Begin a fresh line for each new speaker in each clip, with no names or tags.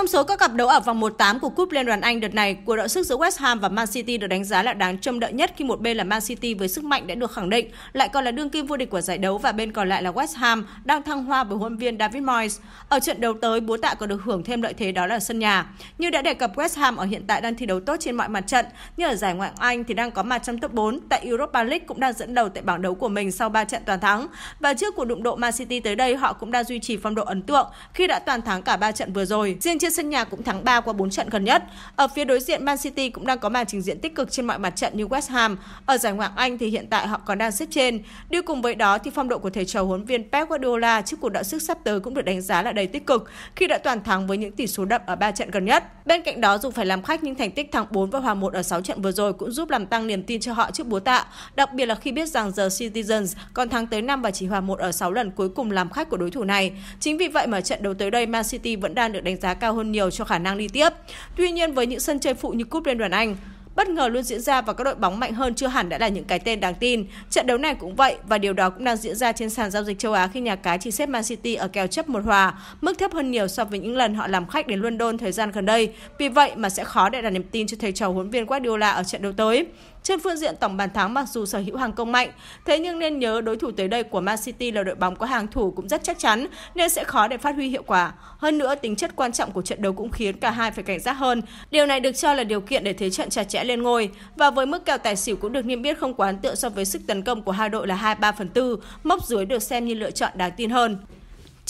Trong số các cặp đấu ở vòng 1-8 của Cúp Liên đoàn Anh đợt này, cuộc đọ sức giữa West Ham và Man City được đánh giá là đáng trông đợi nhất khi một bên là Man City với sức mạnh đã được khẳng định, lại còn là đương kim vô địch của giải đấu và bên còn lại là West Ham đang thăng hoa với huấn viên David Moyes. Ở trận đấu tới, bố tạ còn được hưởng thêm lợi thế đó là sân nhà. Như đã đề cập, West Ham ở hiện tại đang thi đấu tốt trên mọi mặt trận, như ở giải Ngoại Anh thì đang có mặt trong top 4, tại Europa League cũng đang dẫn đầu tại bảng đấu của mình sau 3 trận toàn thắng. Và trước cuộc đụng độ Man City tới đây, họ cũng đang duy trì phong độ ấn tượng khi đã toàn thắng cả 3 trận vừa rồi. Riêng trên trên sân nhà cũng thắng 3 qua 4 trận gần nhất. Ở phía đối diện Man City cũng đang có màn trình diễn tích cực trên mọi mặt trận như West Ham. Ở giải Ngoại Anh thì hiện tại họ còn đang xếp trên. Đi cùng với đó thì phong độ của thầy trò huấn viên Pep Guardiola trước cuộc đọ sức sắp tới cũng được đánh giá là đầy tích cực khi đã toàn thắng với những tỷ số đậm ở 3 trận gần nhất. Bên cạnh đó dù phải làm khách nhưng thành tích thắng 4 và hòa 1 ở 6 trận vừa rồi cũng giúp làm tăng niềm tin cho họ trước búa tạ, đặc biệt là khi biết rằng The Citizens còn thắng tới 5 và chỉ hòa 1 ở 6 lần cuối cùng làm khách của đối thủ này. Chính vì vậy mà trận đấu tới đây Man City vẫn đang được đánh giá cao hơn hơn nhiều cho khả năng đi tiếp. Tuy nhiên với những sân chơi phụ như Cúp Liên đoàn Anh, bất ngờ luôn diễn ra và các đội bóng mạnh hơn chưa hẳn đã là những cái tên đáng tin. Trận đấu này cũng vậy và điều đó cũng đang diễn ra trên sàn giao dịch châu Á khi nhà cái chỉ xếp Man City ở kèo chấp một hòa, mức thấp hơn nhiều so với những lần họ làm khách đến London thời gian gần đây. Vì vậy mà sẽ khó để đặt niềm tin cho thầy trò huấn viên Guardiola ở trận đấu tới. Trên phương diện tổng bàn thắng mặc dù sở hữu hàng công mạnh, thế nhưng nên nhớ đối thủ tới đây của Man City là đội bóng có hàng thủ cũng rất chắc chắn nên sẽ khó để phát huy hiệu quả. Hơn nữa, tính chất quan trọng của trận đấu cũng khiến cả hai phải cảnh giác hơn. Điều này được cho là điều kiện để thế trận chặt chẽ lên ngôi và với mức kèo tài xỉu cũng được niêm yết không quá ấn tượng so với sức tấn công của hai đội là 23 phần 4, mốc dưới được xem như lựa chọn đáng tin hơn.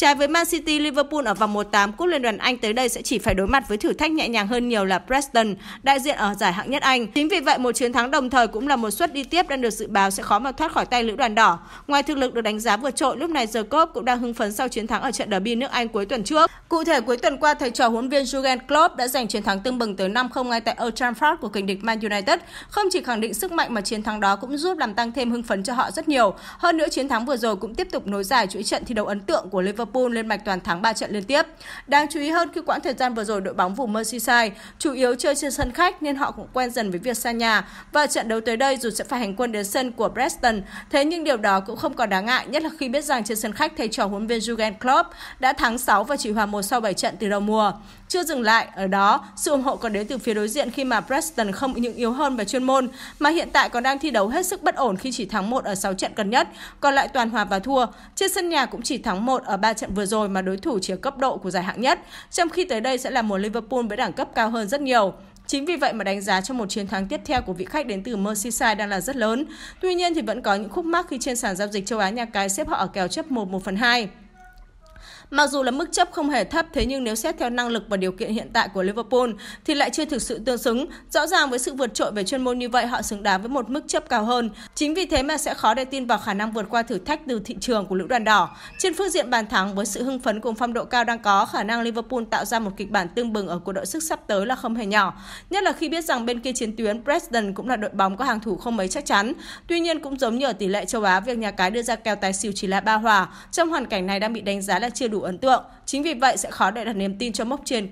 Trái với Man City, Liverpool ở vòng 1/8 Cúp Liên đoàn Anh tới đây sẽ chỉ phải đối mặt với thử thách nhẹ nhàng hơn nhiều là Preston, đại diện ở giải hạng nhất Anh. Chính vì vậy, một chiến thắng đồng thời cũng là một suất đi tiếp đang được dự báo sẽ khó mà thoát khỏi tay lữ đoàn đỏ. Ngoài thực lực được đánh giá vượt trội, lúc này The Klopp cũng đang hưng phấn sau chiến thắng ở trận derby nước Anh cuối tuần trước. Cụ thể, cuối tuần qua, thầy trò huấn viên Jurgen Klopp đã giành chiến thắng tương bừng tới 5-0 ngay tại Old Trafford của kình địch Man United. Không chỉ khẳng định sức mạnh mà chiến thắng đó cũng giúp làm tăng thêm hưng phấn cho họ rất nhiều. Hơn nữa, chiến thắng vừa rồi cũng tiếp tục nối dài chuỗi trận thi đấu ấn tượng của Liverpool Liverpool lên mạch toàn thắng 3 trận liên tiếp. Đáng chú ý hơn khi quãng thời gian vừa rồi đội bóng vùng Merseyside chủ yếu chơi trên sân khách nên họ cũng quen dần với việc xa nhà và trận đấu tới đây dù sẽ phải hành quân đến sân của Preston, thế nhưng điều đó cũng không còn đáng ngại nhất là khi biết rằng trên sân khách thầy trò huấn viên Jurgen Klopp đã thắng 6 và chỉ hòa một sau 7 trận từ đầu mùa. Chưa dừng lại ở đó, sự ủng hộ còn đến từ phía đối diện khi mà Preston không những yếu hơn về chuyên môn mà hiện tại còn đang thi đấu hết sức bất ổn khi chỉ thắng 1 ở 6 trận gần nhất, còn lại toàn hòa và thua. Trên sân nhà cũng chỉ thắng 1 ở 3 trận vừa rồi mà đối thủ chỉ ở cấp độ của giải hạng nhất, trong khi tới đây sẽ là một Liverpool với đẳng cấp cao hơn rất nhiều. Chính vì vậy mà đánh giá cho một chiến thắng tiếp theo của vị khách đến từ Merseyside đang là rất lớn. Tuy nhiên thì vẫn có những khúc mắc khi trên sàn giao dịch châu Á nhà cái xếp họ ở kèo chấp 1 1 phần 2. Mặc dù là mức chấp không hề thấp thế nhưng nếu xét theo năng lực và điều kiện hiện tại của Liverpool thì lại chưa thực sự tương xứng. Rõ ràng với sự vượt trội về chuyên môn như vậy họ xứng đáng với một mức chấp cao hơn. Chính vì thế mà sẽ khó để tin vào khả năng vượt qua thử thách từ thị trường của lữ đoàn đỏ. Trên phương diện bàn thắng với sự hưng phấn cùng phong độ cao đang có, khả năng Liverpool tạo ra một kịch bản tương bừng ở cuộc đội sức sắp tới là không hề nhỏ. Nhất là khi biết rằng bên kia chiến tuyến Preston cũng là đội bóng có hàng thủ không mấy chắc chắn. Tuy nhiên cũng giống như ở tỷ lệ châu Á, việc nhà cái đưa ra kèo tài xỉu chỉ là ba hòa trong hoàn cảnh này đang bị đánh giá là chưa đủ ấn tượng, chính vì vậy sẽ khó để đặt niềm tin cho mốc trên của